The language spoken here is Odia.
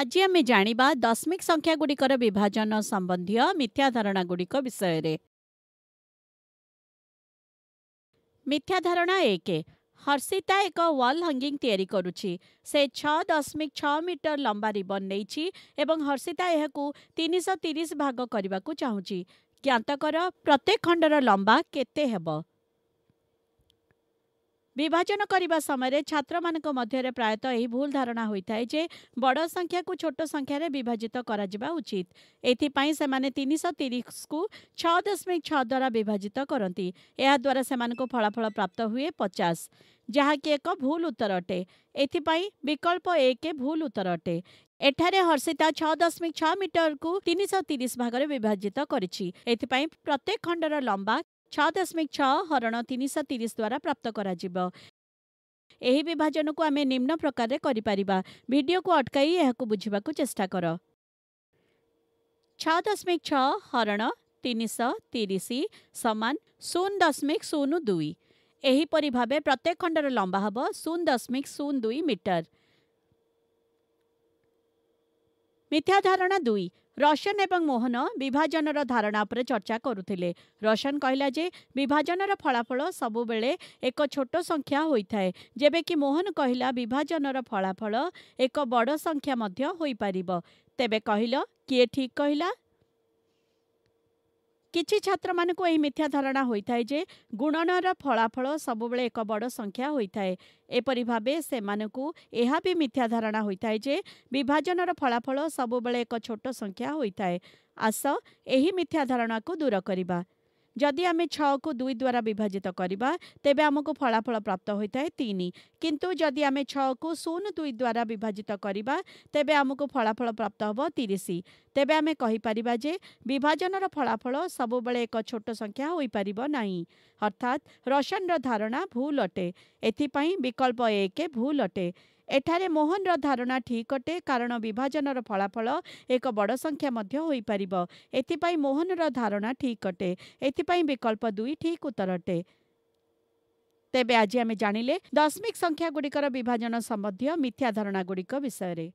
आज अनि जाँदा दसमिक संख्या गुडिकर विभाजन सम्बन्धीय मिथ्याधारणा गुडिक विषय मिथ्याधारणा एक हर्षिता एक वाल हाङ्गिङ तिरिशमिक छ मीटर लम्बा रिबन नै हर्षिता यहाँ तिनश तिरि भाग गर् ज्ञातर प्रत्येक खण्ड र लम्बा ବିଭାଜନ କରିବା ସମୟରେ ଛାତ୍ରମାନଙ୍କ ମଧ୍ୟରେ ପ୍ରାୟତଃ ଏହି ଭୁଲ ଧାରଣା ହୋଇଥାଏ ଯେ ବଡ଼ ସଂଖ୍ୟାକୁ ଛୋଟ ସଂଖ୍ୟାରେ ବିଭାଜିତ କରାଯିବା ଉଚିତ ଏଥିପାଇଁ ସେମାନେ ତିନିଶହ ତିରିଶକୁ ଛଅ ଦଶମିକ ଛଅ ଦ୍ୱାରା ବିଭାଜିତ କରନ୍ତି ଏହାଦ୍ୱାରା ସେମାନଙ୍କୁ ଫଳାଫଳ ପ୍ରାପ୍ତ ହୁଏ ପଚାଶ ଯାହାକି ଏକ ଭୁଲ ଉତ୍ତର ଅଟେ ଏଥିପାଇଁ ବିକଳ୍ପ ଏକ ଭୁଲ ଉତ୍ତର ଅଟେ ଏଠାରେ ହର୍ଷିତା ଛଅ ଦଶମିକ ଛଅ ମିଟରକୁ ତିନିଶହ ତିରିଶ ଭାଗରେ ବିଭାଜିତ କରିଛି ଏଥିପାଇଁ ପ୍ରତ୍ୟେକ ଖଣ୍ଡର ଲମ୍ବା ଛଅ ଦଶମିକ ଛଅ ହରଣ ତିନିଶହ ତିରିଶ ଦ୍ୱାରା ପ୍ରାପ୍ତ କରାଯିବ ଏହି ବିଭାଜନକୁ ଆମେ ନିମ୍ନ ପ୍ରକାରରେ କରିପାରିବା ଭିଡ଼ିଓକୁ ଅଟକାଇ ଏହାକୁ ବୁଝିବାକୁ ଚେଷ୍ଟା କର ଛଅ ଦଶମିକ ଛଅ ହରଣ ତିନିଶହ ତିରିଶ ସମାନ ଶୂନ ଦଶମିକ ଶୂନ ଦୁଇ ଏହିପରି ଭାବେ ପ୍ରତ୍ୟେକ ଖଣ୍ଡର ଲମ୍ବା ହେବ ଶୂନ ଦଶମିକ ଶୂନ ଦୁଇ ମିଟର ମିଥ୍ୟା ଧାରଣା ଦୁଇ ରଷିଆନ୍ ଏବଂ ମୋହନ ବିଭାଜନର ଧାରଣା ଉପରେ ଚର୍ଚ୍ଚା କରୁଥିଲେ ରଷିଆନ୍ କହିଲା ଯେ ବିଭାଜନର ଫଳାଫଳ ସବୁବେଳେ ଏକ ଛୋଟ ସଂଖ୍ୟା ହୋଇଥାଏ ଯେବେକି ମୋହନ କହିଲା ବିଭାଜନର ଫଳାଫଳ ଏକ ବଡ଼ ସଂଖ୍ୟା ମଧ୍ୟ ହୋଇପାରିବ ତେବେ କହିଲ କିଏ ଠିକ୍ କହିଲା କିଛି ଛାତ୍ରମାନଙ୍କୁ ଏହି ମିଥ୍ୟା ଧାରଣା ହୋଇଥାଏ ଯେ ଗୁଣନର ଫଳାଫଳ ସବୁବେଳେ ଏକ ବଡ଼ ସଂଖ୍ୟା ହୋଇଥାଏ ଏପରି ଭାବେ ସେମାନଙ୍କୁ ଏହା ବି ମିଥ୍ୟା ଧାରଣା ହୋଇଥାଏ ଯେ ବିଭାଜନର ଫଳାଫଳ ସବୁବେଳେ ଏକ ଛୋଟ ସଂଖ୍ୟା ହୋଇଥାଏ ଆସ ଏହି ମିଥ୍ୟା ଧାରଣାକୁ ଦୂର କରିବା ଯଦି ଆମେ ଛଅକୁ ଦୁଇ ଦ୍ୱାରା ବିଭାଜିତ କରିବା ତେବେ ଆମକୁ ଫଳାଫଳ ପ୍ରାପ୍ତ ହୋଇଥାଏ ତିନି କିନ୍ତୁ ଯଦି ଆମେ ଛଅକୁ ଶୂନ ଦୁଇ ଦ୍ୱାରା ବିଭାଜିତ କରିବା ତେବେ ଆମକୁ ଫଳାଫଳ ପ୍ରାପ୍ତ ହେବ ତିରିଶ ତେବେ ଆମେ କହିପାରିବା ଯେ ବିଭାଜନର ଫଳାଫଳ ସବୁବେଳେ ଏକ ଛୋଟ ସଂଖ୍ୟା ହୋଇପାରିବ ନାହିଁ ଅର୍ଥାତ୍ ରସାନର ଧାରଣା ଭୁଲ ଅଟେ ଏଥିପାଇଁ ବିକଳ୍ପ ଏକ ଭୁଲ ଅଟେ ଏଠାରେ ମୋହନର ଧାରଣା ଠିକ୍ ଅଟେ କାରଣ ବିଭାଜନର ଫଳାଫଳ ଏକ ବଡ଼ ସଂଖ୍ୟା ମଧ୍ୟ ହୋଇପାରିବ ଏଥିପାଇଁ ମୋହନର ଧାରଣା ଠିକ୍ ଅଟେ ଏଥିପାଇଁ ବିକଳ୍ପ ଦୁଇ ଠିକ୍ ଉତ୍ତର ଅଟେ ତେବେ ଆଜି ଆମେ ଜାଣିଲେ ଦଶମିକ ସଂଖ୍ୟାଗୁଡ଼ିକର ବିଭାଜନ ସମ୍ବନ୍ଧୀୟ ମିଥ୍ୟା ଧାରଣାଗୁଡ଼ିକ ବିଷୟରେ